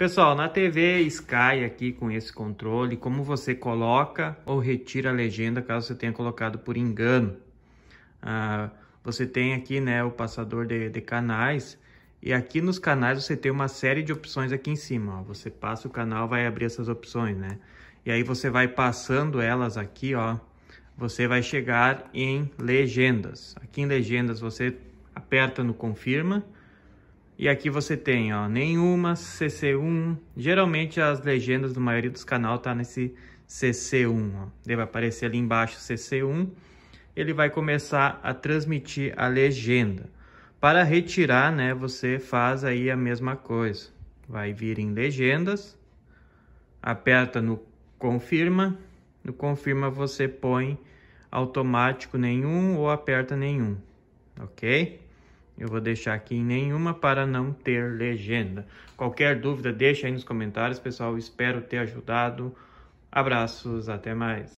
Pessoal, na TV Sky aqui com esse controle, como você coloca ou retira a legenda caso você tenha colocado por engano. Ah, você tem aqui né, o passador de, de, canais e aqui nos canais você tem uma série de opções aqui em cima. Ó. Você passa o canal, vai abrir essas opções, né? E aí você vai passando elas aqui, ó. Você vai chegar em legendas. Aqui em legendas você aperta no confirma e aqui você tem, ó, nenhuma, CC1. Geralmente as legendas do maioria dos canais tá nesse CC1, ó. Ele vai aparecer ali embaixo CC1. Ele vai começar a transmitir a legenda. Para retirar, né, você faz aí a mesma coisa. Vai vir em legendas, aperta no confirma. No confirma você põe automático nenhum ou aperta nenhum, ok? Eu vou deixar aqui em nenhuma para não ter legenda. Qualquer dúvida, deixa aí nos comentários, pessoal. Espero ter ajudado. Abraços, até mais.